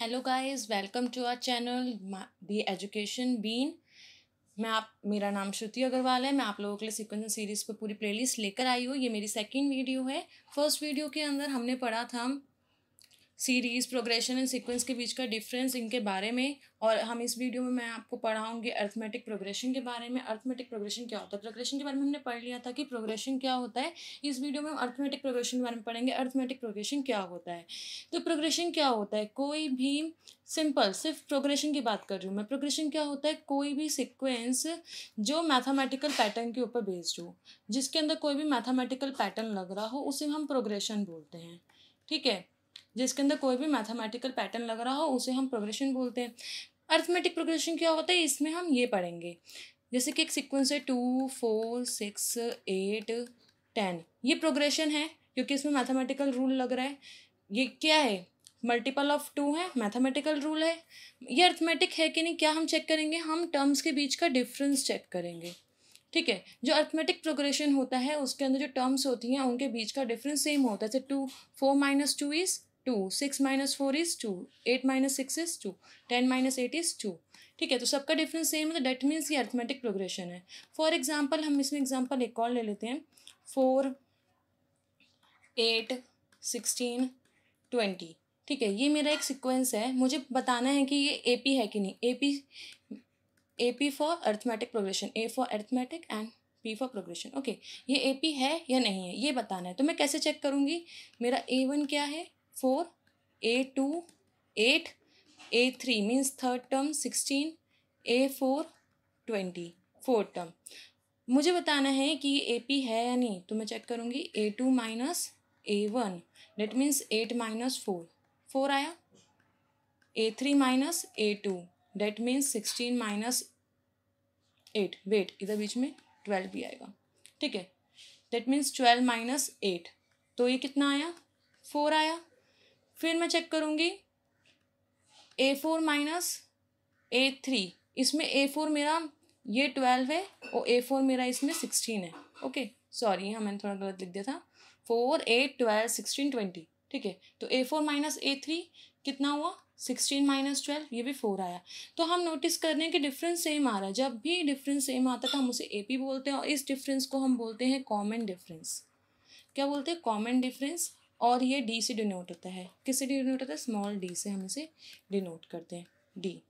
hello guys welcome to our channel the education bean मैं आप मेरा नाम श्रुति अग्रवाल है मैं आप लोगों के लिए सिक्वेंस सीरीज़ पर पूरी प्लेलिस्ट लेकर आई हूँ ये मेरी सेकंड वीडियो है फर्स्ट वीडियो के अंदर हमने पढ़ा था सीरीज़ प्रोग्रेशन एंड सीक्वेंस के बीच का डिफरेंस इनके बारे में और हम इस वीडियो में मैं आपको पढ़ाऊंगी अर्थमेटिक प्रोग्रेशन के बारे में अर्थमेटिक प्रोग्रेशन क्या होता है प्रोग्रेशन के बारे में हमने पढ़ लिया था कि प्रोग्रेशन क्या होता है इस वीडियो में हम अर्थमेटिक प्रोग्रेशन के बारे में पढ़ेंगे अर्थमेटिक प्रोग्रेशन क्या होता है तो प्रोग्रेशन क्या होता है कोई भी सिंपल सिर्फ प्रोग्रेशन की बात कर रही हूँ मैं प्रोग्रेशन क्या होता है कोई भी सिक्वेंस जो मैथामेटिकल पैटर्न के ऊपर बेस्ड हो जिसके अंदर कोई भी मैथामेटिकल पैटर्न लग रहा हो उसे हम प्रोग्रेशन बोलते हैं ठीक है जिसके अंदर कोई भी मैथमेटिकल पैटर्न लग रहा हो उसे हम प्रोग्रेशन बोलते हैं अर्थमेटिक प्रोग्रेशन क्या होता है इसमें हम ये पढ़ेंगे जैसे कि एक सिक्वेंस है two four six eight ten ये प्रोग्रेशन है क्योंकि इसमें मैथमेटिकल रूल लग रहा है ये क्या है मल्टीपल ऑफ टू है मैथमेटिकल रूल है ये अर्थमेटिक है कि नहीं क्या हम चेक करेंगे हम टर्म्स के बीच का डिफरेंस चेक करेंगे ठीक है जो अर्थमेटिक प्रोग्रेशन होता है उसके अंदर जो टर्म्स होती हैं उनके बीच का डिफरेंस सेम होता है जैसे two four minus two is two six minus four is two eight minus six is two ten minus eight is two ठीक है तो सबका डिफरेंस सेम है तो डेट मीन्स ये अर्थमेटिक प्रोग्रेशन है फॉर एग्जाम्पल हम इसमें एग्जाम्पल एक और ले लेते हैं फोर एट सिक्सटीन ट्वेंटी ठीक है ये मेरा एक सिक्वेंस है मुझे बताना है कि ये ए पी है कि नहीं A P A P for arithmetic progression A for arithmetic and P for progression okay ये ए पी है या नहीं है ये बताना है तो मैं कैसे चेक करूँगी मेरा ए वन क्या है four A two eight A three means third term sixteen A four twenty fourth term मुझे बताना है कि ए पी है या नहीं तो मैं चेक करूँगी A two minus A one that means eight minus four four आया A three minus A two that means sixteen minus eight wait इधर बीच में ट्वेल्व भी आएगा ठीक है that means twelve minus eight तो ये कितना आया फोर आया फिर मैं चेक करूँगी A four minus A three इसमें ए फोर मेरा ये ट्वेल्व है और ए फोर मेरा इसमें सिक्सटीन है ओके सॉरी हाँ मैंने थोड़ा गलत लिख दिया था four eight twelve sixteen twenty ठीक है तो A four minus A three कितना हुआ सिक्सटीन माइनस ट्वेल्व ये भी फोर आया तो हम नोटिस कर रहे हैं कि डिफरेंस सेम आ रहा है जब भी डिफरेंस सेम आता था तो हम उसे ए पी बोलते हैं और इस डिफरेंस को हम बोलते हैं कॉमन डिफरेंस क्या बोलते हैं कॉमन डिफरेंस और ये डी से डिनोट होता है किससे डिनोट होता है स्मॉल डी से हम इसे डिनोट करते हैं डी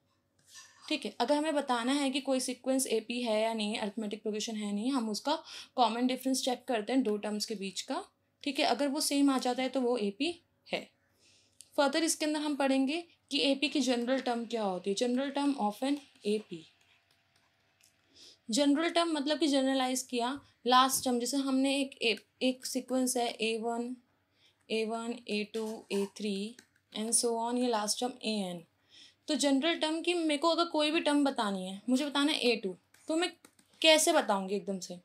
ठीक है अगर हमें बताना है कि कोई सीक्वेंस ए पी है या नहीं अर्थमेटिक प्रोग्रेशन है नहीं हम उसका कॉमन डिफरेंस चेक करते हैं दो टर्म्स के बीच का ठीक है अगर वो सेम आ जाता है तो वो ए पी है फर्दर इसके अंदर हम पढ़ेंगे कि ए पी की जनरल टर्म क्या होती है general term of N A P general term मतलब कि जनरलाइज किया लास्ट टर्म जैसे हमने एक ए, एक सीक्वेंस है A one A one A two A three and so on ये लास्ट टर्म ए एन तो जनरल टर्म की मेरे को अगर कोई भी टर्म बतानी है मुझे बताना है ए टू तो मैं कैसे बताऊँगी एकदम से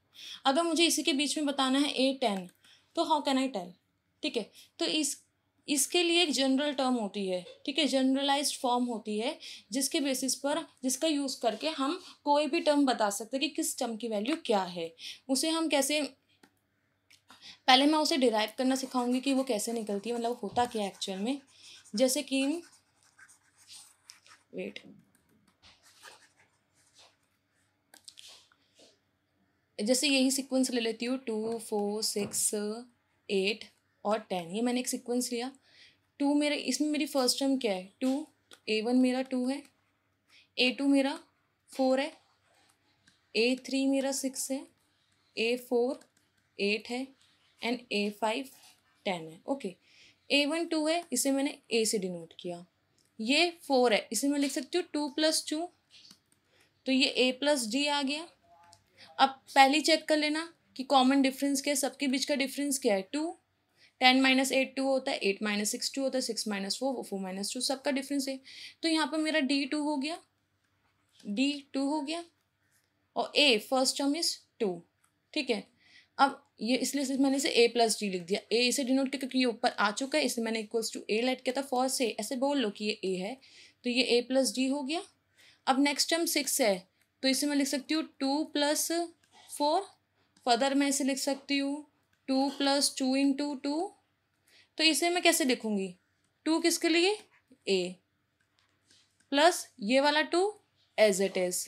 अगर मुझे इसी के बीच में बताना है ए टेन तो हाउ कैन आई टेल ठीक है तो इस इसके लिए एक जनरल टर्म होती है ठीक है जनरलाइज्ड फॉर्म होती है जिसके बेसिस पर जिसका यूज़ करके हम कोई भी टर्म बता सकते हैं कि किस टर्म की वैल्यू क्या है उसे हम कैसे पहले मैं उसे डिराइव करना सिखाऊंगी कि वो कैसे निकलती है मतलब होता क्या एक्चुअल में जैसे कि वेट जैसे यही सीक्वेंस ले लेती हूँ टू फोर सिक्स एट और टेन ये मैंने एक सीक्वेंस लिया टू मेरे इसमें मेरी फर्स्ट टर्म क्या है टू ए वन मेरा टू है ए टू मेरा फोर है ए थ्री मेरा सिक्स है ए फोर एट है एंड ए फाइव टेन है ओके ए वन टू है इसे मैंने ए से डिनोट किया ये फोर है इसे मैं लिख सकती हूँ टू प्लस टू तो ये ए प्लस डी आ गया अब पहले चेक कर लेना कि कॉमन डिफरेंस क्या है सबके बीच का डिफरेंस क्या है two ten minus eight two होता है एट माइनस सिक्स टू होता है six minus four four minus two सबका डिफरेंस है तो यहाँ पर मेरा डी टू हो गया डी टू हो गया और A first term is two ठीक है अब ये इसलिए मैंने इसे ए प्लस डी लिख दिया ए इसे डिनोट किया क्योंकि ये ऊपर आ चुका है इसे मैंने इक्वल्स टू ए लेट किया था फॉर से ऐसे बोल लो कि ये ए है तो ये ए प्लस डी हो गया अब नेक्स्ट टर्म सिक्स है तो इसे मैं लिख सकती हूँ टू प्लस फोर फर्दर मैं इसे लिख सकती हूँ two plus two in two two तो इसे मैं कैसे लिखूँगी टू किसके लिए ए प्लस ये वाला टू एज इट इज़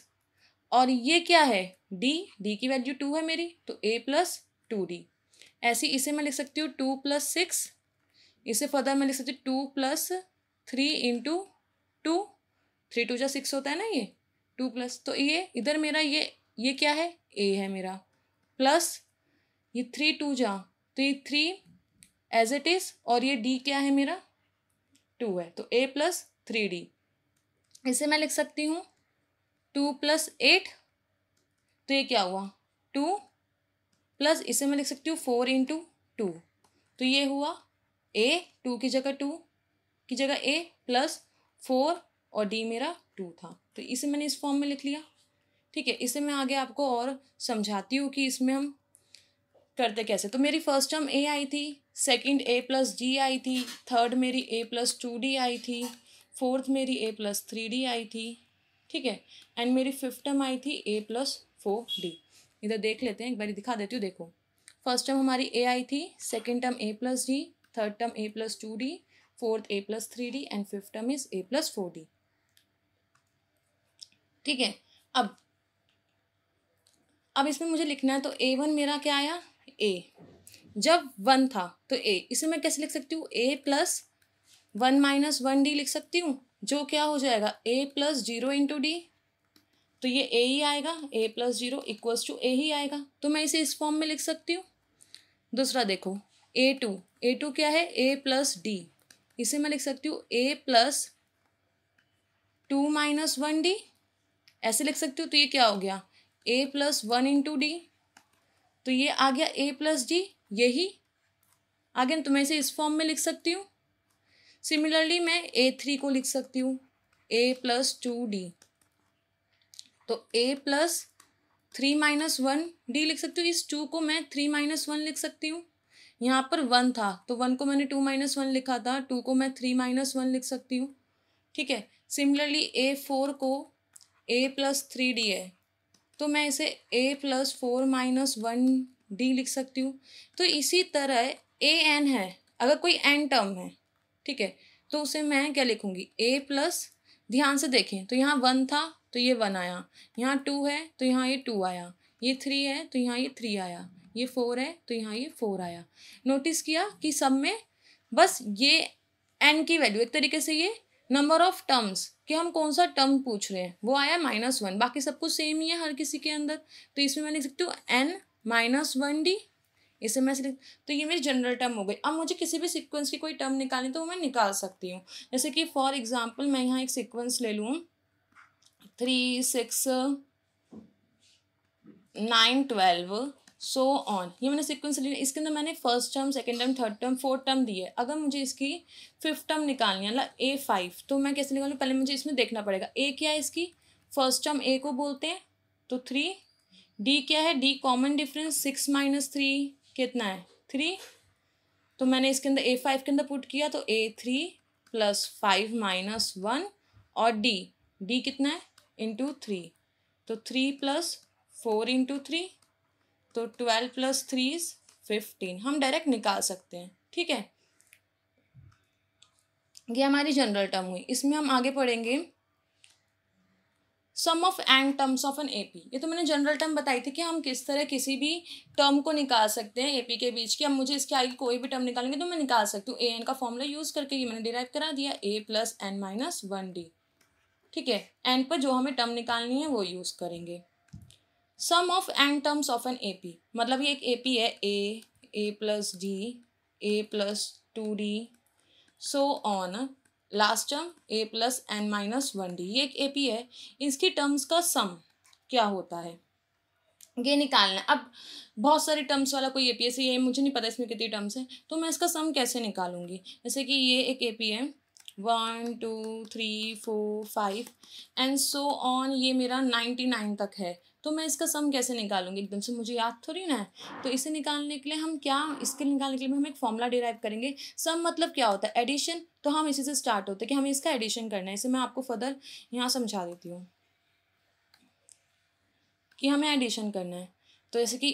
और ये क्या है डी डी की वैल्यू टू है मेरी तो ए प्लस टू डी ऐसी इसे मैं लिख सकती हूँ टू प्लस सिक्स इसे फर्दर मैं लिख सकती हूँ two plus three into two three two जो सिक्स होता है ना ये टू प्लस तो ये इधर मेरा ये ये क्या है ए है मेरा प्लस ये थ्री टू जा तो ये थ्री एज इट इज़ और ये डी क्या है मेरा टू है तो ए प्लस थ्री डी इसे मैं लिख सकती हूँ टू प्लस एट तो ये क्या हुआ टू प्लस इसे मैं लिख सकती हूँ फोर इंटू टू तो ये हुआ ए टू की जगह टू की जगह ए प्लस फोर और डी मेरा टू था तो इसे मैंने इस फॉर्म में लिख लिया ठीक है इसे मैं आगे आपको और समझाती हूँ कि इसमें हम करते कैसे तो मेरी फर्स्ट टर्म ए आई थी सेकंड ए प्लस जी आई थी थर्ड मेरी ए प्लस टू डी आई थी फोर्थ मेरी ए प्लस थ्री डी आई थी ठीक है एंड मेरी फिफ्थ टर्म आई थी ए प्लस फोर डी इधर देख लेते हैं एक बार दिखा देती हूँ देखो फर्स्ट टर्म हमारी ए आई थी second term A plus D third term A plus two D fourth A plus three D and fifth term is A plus four D ठीक है अब अब इसमें मुझे लिखना है तो ए वन मेरा क्या आया ए जब वन था तो ए इसे मैं कैसे लिख सकती हूँ A plus one minus one D लिख सकती हूँ जो क्या हो जाएगा A plus zero into D तो ये ए ही आएगा A plus zero equals to A ही आएगा तो मैं इसे इस फॉर्म में लिख सकती हूँ दूसरा देखो ए टू ए टू क्या है ए प्लस डी इसे मैं लिख सकती हूँ A plus two minus one D ऐसे लिख सकती हूँ तो ये क्या हो गया A plus one into D तो ये आ गया ए प्लस डी यही आ गया तो मैं इसे इस फॉर्म में लिख सकती हूँ सिमिलरली मैं ए थ्री को लिख सकती हूँ ए प्लस टू डी तो A plus three minus one D लिख सकती हूँ इस टू को मैं थ्री माइनस वन लिख सकती हूँ यहाँ पर वन था तो वन को मैंने टू माइनस वन लिखा था टू को मैं थ्री माइनस वन लिख सकती हूँ ठीक है सिमिलरली ए फोर को ए प्लस थ्री डी है तो मैं इसे A plus four minus one D लिख सकती हूँ तो इसी तरह ए एन है अगर कोई एन टर्म है ठीक है तो उसे मैं क्या लिखूँगी ए प्लस ध्यान से देखें तो यहाँ वन था तो ये वन आया यहाँ टू है तो यहाँ ये टू आया ये थ्री है तो यहाँ ये थ्री आया ये फोर है तो यहाँ ये फोर आया नोटिस किया कि सब में बस ये एन की वैल्यू एक तरीके से ये नंबर ऑफ टर्म्स कि हम कौन सा टर्म पूछ रहे हैं वो आया माइनस वन बाकी सब कुछ सेम ही है हर किसी के अंदर तो इसमें मैं लिख सकती हूँ एन माइनस वन डी इसे मैं सिलेक्ट तो ये मेरी जनरल टर्म हो गई अब मुझे किसी भी सीक्वेंस की कोई टर्म निकालनी तो वो मैं निकाल सकती हूँ जैसे कि फॉर एग्जाम्पल मैं यहाँ एक सीक्वेंस ले लूँ three six nine twelve so on ये मैंने सीक्वेंस ली इसके अंदर मैंने first term second term third term fourth term दी है अगर मुझे इसकी फिफ्थ टर्म निकालनी है ना ए फाइव तो मैं कैसे निकालूँ पहले मुझे इसमें देखना पड़ेगा ए क्या है इसकी फर्स्ट टर्म ए को बोलते हैं तो थ्री डी क्या है D common difference six minus three कितना है थ्री तो मैंने इसके अंदर ए फाइव के अंदर पुट किया तो A three plus five minus one और डी डी कितना है इंटू थ्री तो three plus four into three तो twelve plus three is fifteen हम डायरेक्ट निकाल सकते हैं ठीक है ये हमारी जनरल टर्म हुई इसमें हम आगे पढ़ेंगे sum of N terms of an AP ये तो मैंने जनरल टर्म बताई थी कि हम किस तरह किसी भी टर्म को निकाल सकते हैं एपी के बीच की अब मुझे इसके आगे कोई भी टर्म निकालेंगे तो मैं निकाल सकती हूँ ए एन का फॉर्मूला यूज़ करके ये मैंने डिराइव करा दिया A plus N minus one D ठीक है एन पर जो हमें टर्म निकालनी है वो यूज़ करेंगे sum of N terms of N A P मतलब ये एक ए पी है A A plus D A plus two D so on last term A plus N minus one D ये एक ए पी है इसकी terms का सम क्या होता है ये निकालना अब बहुत सारे टर्म्स वाला कोई ए पी एस ये मुझे नहीं पता इसमें कितनी टर्म्स हैं तो मैं इसका सम कैसे निकालूंगी जैसे कि ये एक ए पी है one two three four five and so on ये मेरा नाइन्टी नाइन तक है तो मैं इसका सम कैसे निकालूंगी एकदम से मुझे याद थोड़ी ना है तो इसे निकालने के लिए हम क्या इसके निकालने के लिए हम एक फॉर्मूला डिराइव करेंगे सम मतलब क्या होता है एडिशन तो हम इसी से स्टार्ट होते हैं कि हमें इसका एडिशन करना है इसे मैं आपको फर्दर यहाँ समझा देती हूँ कि हमें एडिशन करना है तो जैसे कि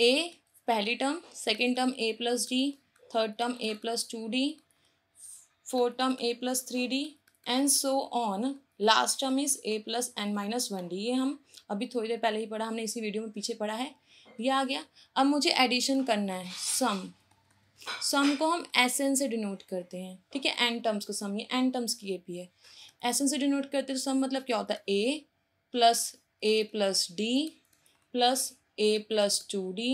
ए पहली term second term A plus D third term A plus two D fourth term A plus three D and so on last term is A plus N minus one D ये हम अभी थोड़ी देर पहले ही पढ़ा हमने इसी video में पीछे पढ़ा है ये आ गया अब मुझे एडिशन करना है सम सम को हम एसेंस से डिनोट करते हैं ठीक है एंड टर्म्स को सम ये एंड टर्म्स की ए पी है एसेंस से डिनोट करते हैं तो सम मतलब क्या होता है A plus A plus D plus A plus two D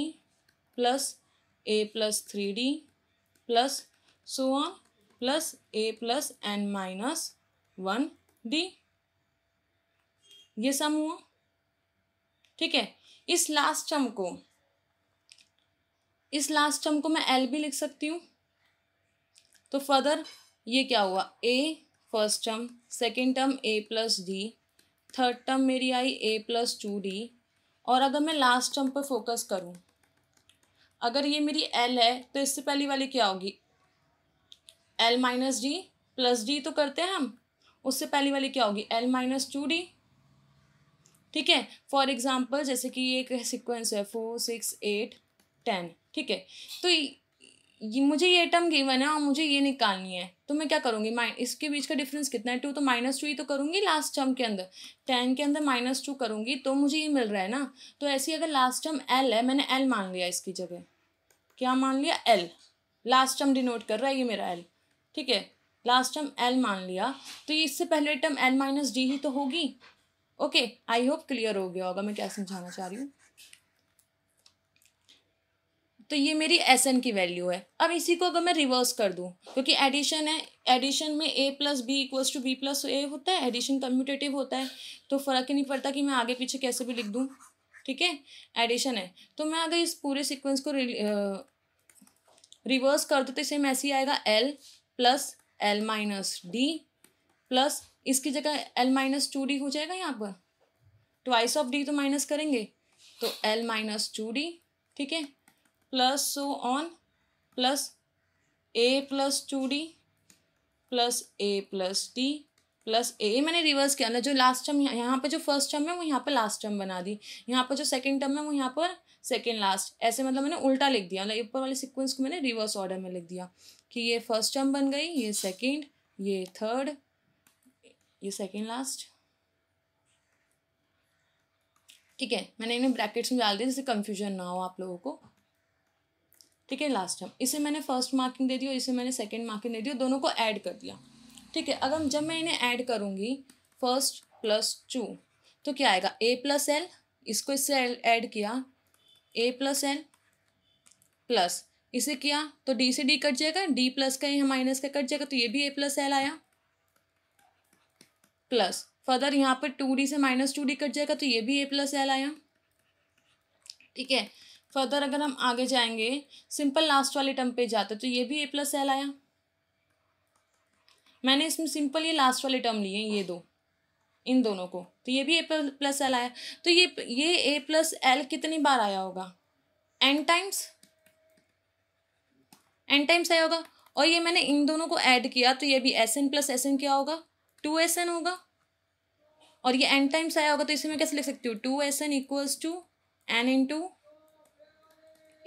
plus A plus three D plus so on plus A plus N minus one D ये सम हुआ ठीक है इस लास्ट टर्म को इस लास्ट टर्म को मैं एल भी लिख सकती हूँ तो फर्दर ये क्या हुआ A first term second term A plus D third term मेरी आई ए प्लस टू डी और अगर मैं लास्ट टर्म पर फोकस करूँ अगर ये मेरी एल है तो इससे पहली वाली क्या होगी L minus D plus D तो करते हैं हम उससे पहली वाली क्या होगी एल माइनस टू डी ठीक है फॉर एग्ज़ाम्पल जैसे कि ये एक सिक्वेंस है फोर सिक्स एट टेन ठीक है तो ये मुझे ये टर्म गिवन है और मुझे ये निकालनी है तो मैं क्या करूँगी माइन इसके बीच का डिफरेंस कितना है टू तो माइनस टू ही तो करूँगी लास्ट टर्म के अंदर टेन के अंदर माइनस टू करूँगी तो मुझे ये मिल रहा है ना तो ऐसी अगर लास्ट टर्म एल है मैंने एल मान लिया इसकी जगह क्या मान लिया एल लास्ट टर्म डिनोट कर रहा है ये मेरा एल ठीक है लास्ट टर्म एल मान लिया तो इससे पहले टर्म एल माइनस डी ही तो होगी ओके आई होप क्लियर हो गया होगा मैं क्या समझाना चाह रही हूँ तो ये मेरी एस एन की वैल्यू है अब इसी को अगर मैं रिवर्स कर दूँ क्योंकि एडिशन है एडिशन में A plus B equals to B plus A होता है एडिशन कम्यूटेटिव होता है तो फ़र्क ही नहीं पड़ता कि मैं आगे पीछे कैसे भी लिख दूँ ठीक है एडिशन है तो मैं अगर इस पूरे सिक्वेंस को रिवर्स कर दूँ तो इसे में ऐसे ही आएगा L plus L minus D plus इसकी जगह एल माइनस टू डी हो जाएगा यहाँ पर ट्वाइस ऑफ डी तो माइनस करेंगे तो एल माइनस टू डी ठीक है plus so on plus A plus two D plus A plus D plus A मैंने रिवर्स किया ना जो लास्ट टर्म यहाँ पे जो फर्स्ट टर्म है वो यहाँ पे लास्ट टर्म बना दी यहाँ पर जो सेकंड टर्म है वो यहाँ पर सेकंड लास्ट ऐसे मतलब मैंने उल्टा लिख दिया मतलब ऊपर वाले सीक्वेंस को मैंने रिवर्स ऑर्डर में लिख दिया कि ये फर्स्ट टर्म बन गई ये सेकंड ये थर्ड ये सेकंड लास्ट ठीक है मैंने इन्हें ब्रैकेट्स में डाल दिया जिससे कन्फ्यूजन ना हो आप लोगों को ठीक है लास्ट टर्म इसे मैंने फर्स्ट मार्किंग दे दी और इसे मैंने सेकेंड मार्किंग दे दी और दोनों को ऐड कर दिया ठीक है अगर जब मैं इन्हें ऐड करूँगी फर्स्ट प्लस टू तो क्या आएगा ए प्लस एल इसको इससे ऐड किया ए प्लस एल प्लस इसे किया तो डी से डी कट जाएगा डी प्लस का यहाँ माइनस का कट जाएगा तो ये भी ए प्लस एल आया प्लस फर्दर यहाँ पर टू डी से माइनस टू डी कट जाएगा तो ये भी ए प्लस एल आया ठीक है फर्दर अगर हम आगे जाएंगे सिंपल लास्ट वाले टर्म पे जाते तो ये भी ए प्लस एल आया मैंने इसमें सिंपल ये लास्ट वाले टर्म लिए ये दो इन दोनों को तो ये भी ए प्लस एल आया तो ये ये ए प्लस एल कितनी बार आया होगा एन टाइम्स एन टाइम्स आया होगा और ये मैंने इन दोनों को ऐड किया तो ये भी S N plus S N क्या होगा टू एस एन होगा और ये एन टाइम्स आया होगा तो इसे मैं कैसे लिख सकती हूँ two S N equals to N into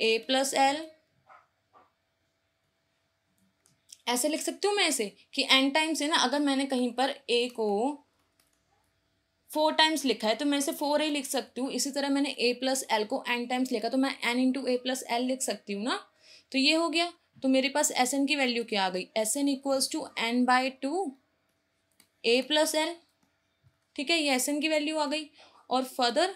A plus L ऐसे लिख सकती हूँ मैं इसे कि एन टाइम्स है ना अगर मैंने कहीं पर ए को फोर टाइम्स लिखा है तो मैं इसे फोर ए लिख सकती हूँ इसी तरह मैंने ए प्लस एल को एन टाइम्स लिखा तो मैं N into A plus L लिख सकती हूँ ना तो ये हो गया तो मेरे पास एस एन की वैल्यू क्या आ गई S N equals to N by two A plus L ठीक है ये एस एन की वैल्यू आ गई और फर्दर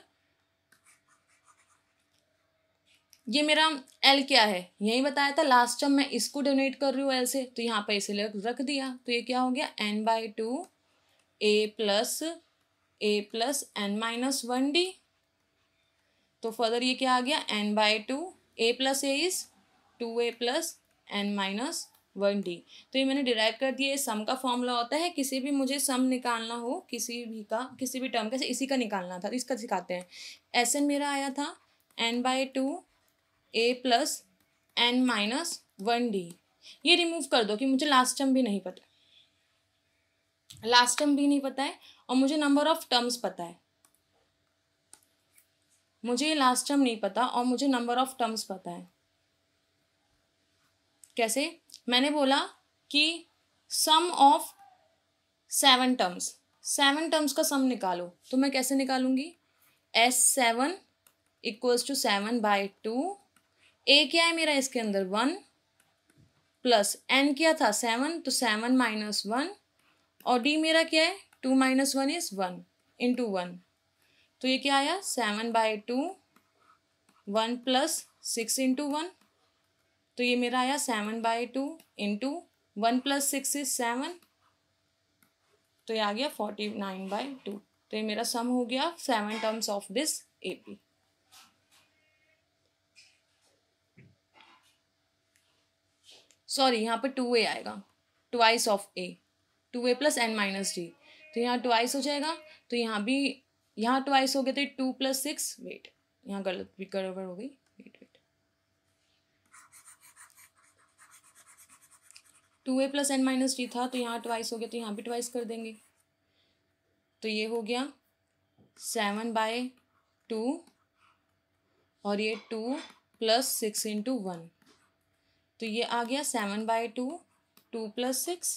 ये मेरा एल क्या है यही बताया था लास्ट टाइम मैं इसको डोनेट कर रही हूँ एल से तो यहाँ पर इसे रख दिया तो ये क्या हो गया N by two A plus A plus N minus one D तो फर्दर ये क्या आ गया N by two A plus A is two A plus N minus one D तो ये मैंने डिराइव कर दिया सम का फॉर्मूला होता है किसी भी मुझे सम निकालना हो किसी भी का किसी भी टर्म का इसी का निकालना था तो इसका सिखाते हैं एस एन मेरा आया था N by two A plus N minus one D ये रिमूव कर दो कि मुझे लास्ट टर्म भी नहीं पता लास्ट टर्म भी नहीं पता है और मुझे नंबर ऑफ टर्म्स पता है मुझे ये लास्ट टर्म नहीं पता और मुझे नंबर ऑफ टर्म्स पता है कैसे मैंने बोला कि sum of seven terms seven terms का सम निकालो तो मैं कैसे निकालूंगी S seven equals to seven by two A क्या है मेरा इसके अंदर वन प्लस एन क्या था सेवन तो सेवन माइनस वन और डी मेरा क्या है two minus one is one into one तो ये क्या आया seven by two one plus six into one तो ये मेरा आया seven by two into one plus six is seven तो ये आ गया फोर्टी नाइन बाई टू तो ये मेरा सम हो गया seven terms of this A P sorry यहाँ पर टू ए आएगा twice of A two A plus N minus D तो यहाँ ट्वाइस हो जाएगा तो यहाँ भी यहाँ ट्वाइस हो गए थे टू प्लस सिक्स वेट यहाँ गलत भी गड़बड़ हो गई wait wait two A plus N minus D था तो यहाँ ट्वाइस हो गया तो यहाँ भी ट्वाइस कर देंगे तो ये हो गया सेवन बाय टू और ये two plus six into one तो ये आ गया seven by two two plus six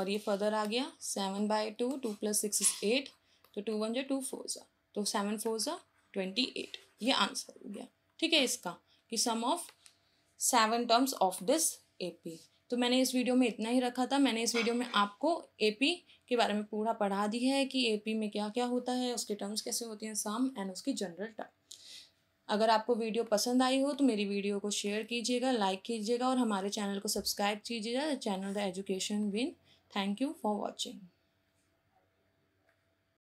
और ये फर्दर आ गया seven by two two plus six is eight तो टू वन जो टू फोर ज़ा तो सेवन फोर ज़ा ट्वेंटी एट ये आंसर हो गया ठीक है इसका कि sum of seven terms of this AP तो मैंने इस वीडियो में इतना ही रखा था मैंने इस वीडियो में आपको एपी के बारे में पूरा पढ़ा दी है कि एपी में क्या क्या होता है उसके टर्म्स कैसे होते हैं सम एंड उसकी जनरल टर्म अगर आपको वीडियो पसंद आई हो तो मेरी वीडियो को शेयर कीजिएगा लाइक कीजिएगा और हमारे चैनल को सब्सक्राइब कीजिएगा channel the education win thank you for watching